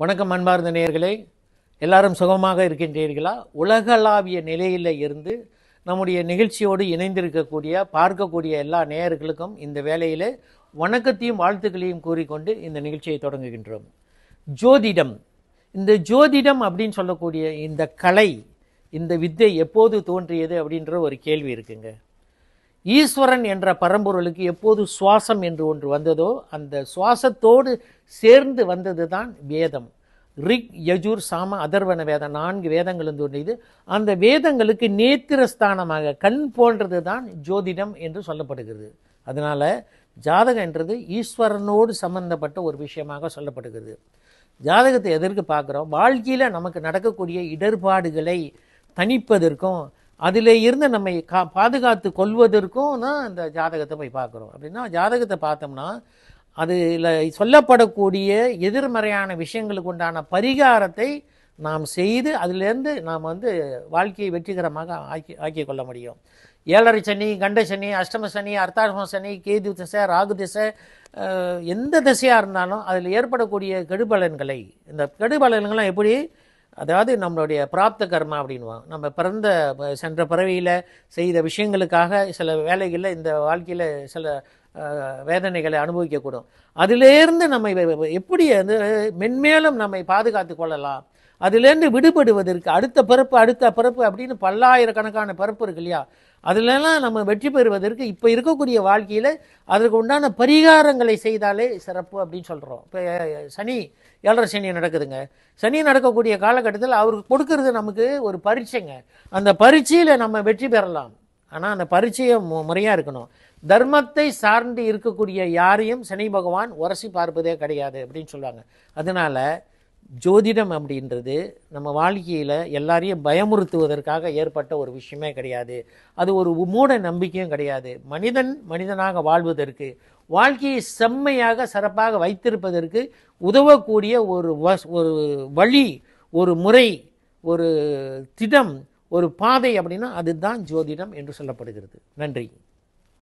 வணக்கம் அன்பார்ந்த நேயர்களே எல்லாரும் சுகமாக இருக்கின்றீர்களா உலகளாவிய நிலையில் இருந்து நம்முடைய நிகழ்ச்சியோடு இணைந்திருக்கக்கூடிய பார்க்கக்கூடிய எல்லா நேயர்களுக்கும் இந்த வேலையில் வணக்கத்தையும் வாழ்த்துக்களையும் கூறிக்கொண்டு இந்த நிகழ்ச்சியை தொடங்குகின்றோம் ஜோதிடம் இந்த ஜோதிடம் அப்படின்னு சொல்லக்கூடிய இந்த கலை இந்த வித்தை எப்போது தோன்றியது அப்படின்ற ஒரு கேள்வி இருக்குங்க ஈஸ்வரன் என்ற பரம்பொருளுக்கு எப்போது சுவாசம் என்று ஒன்று வந்ததோ அந்த சுவாசத்தோடு சேர்ந்து வந்தது தான் வேதம் ரிக் யஜூர் சாம அதர்வன வேதம் நான்கு வேதங்கள் தோன்றியது அந்த வேதங்களுக்கு நேத்திரஸ்தானமாக கண் போன்றது தான் ஜோதிடம் என்று சொல்லப்படுகிறது அதனால் ஜாதகம் என்றது ஈஸ்வரனோடு சம்பந்தப்பட்ட ஒரு விஷயமாக சொல்லப்படுகிறது ஜாதகத்தை எதற்கு பார்க்குறோம் வாழ்க்கையில் நமக்கு நடக்கக்கூடிய இடர்பாடுகளை தணிப்பதற்கும் அதிலே இருந்து நம்மை கா பாதுகாத்து கொள்வதற்கும் தான் இந்த ஜாதகத்தை போய் பார்க்குறோம் அப்படின்னா ஜாதகத்தை பார்த்தோம்னா அதில் சொல்லப்படக்கூடிய எதிர்மறையான விஷயங்களுக்கு உண்டான பரிகாரத்தை நாம் செய்து அதிலேருந்து நாம் வந்து வாழ்க்கையை வெற்றிகரமாக ஆக்கி ஆக்கி கொள்ள முடியும் ஏழரை சனி கண்ட சனி அஷ்டம சனி அர்த்தாஷ்ம சனி கேது திசை ராகு திசை எந்த திசையாக இருந்தாலும் அதில் ஏற்படக்கூடிய கெடுபலன்களை இந்த கெடுபலன்கள்லாம் எப்படி அதாவது நம்மளுடைய பிராப்த கர்மா அப்படின்வாங்க நம்ம பிறந்த சென்ற பிறவியில் செய்த விஷயங்களுக்காக சில வேலைகளில் இந்த வாழ்க்கையில் சில வேதனைகளை அனுபவிக்கக்கூடும் அதிலேருந்து நம்ம எப்படி வந்து மென்மேலும் நம்மை பாதுகாத்து கொள்ளலாம் அதுலேருந்து விடுபடுவதற்கு அடுத்த பிறப்பு அடுத்த பிறப்பு அப்படின்னு பல்லாயிரக்கணக்கான பிறப்பு இருக்கு இல்லையா அதுலலாம் நம்ம வெற்றி பெறுவதற்கு இப்போ இருக்கக்கூடிய வாழ்க்கையில் அதற்கு உண்டான பரிகாரங்களை செய்தாலே சிறப்பு அப்படின்னு சொல்கிறோம் இப்போ சனி ஏழரை சனி நடக்குதுங்க சனி நடக்கக்கூடிய காலகட்டத்தில் அவருக்கு கொடுக்கறது நமக்கு ஒரு பரீட்சைங்க அந்த பரீட்சையில் நம்ம வெற்றி பெறலாம் ஆனால் அந்த பரீட்சையை முறையாக இருக்கணும் தர்மத்தை சார்ந்து இருக்கக்கூடிய யாரையும் சனி பகவான் உரசி பார்ப்பதே கிடையாது அப்படின்னு சொல்லுவாங்க அதனால் ஜோதிடம் அப்படின்றது நம்ம வாழ்க்கையில் எல்லாரையும் பயமுறுத்துவதற்காக ஏற்பட்ட ஒரு விஷயமே கிடையாது அது ஒரு மூட நம்பிக்கையும் கிடையாது மனிதன் மனிதனாக வாழ்வதற்கு வாழ்க்கையை செம்மையாக சிறப்பாக வைத்திருப்பதற்கு உதவக்கூடிய ஒரு வஸ் ஒரு வழி ஒரு முறை ஒரு திடம் ஒரு பாதை அப்படின்னா அதுதான் ஜோதிடம் என்று சொல்லப்படுகிறது நன்றி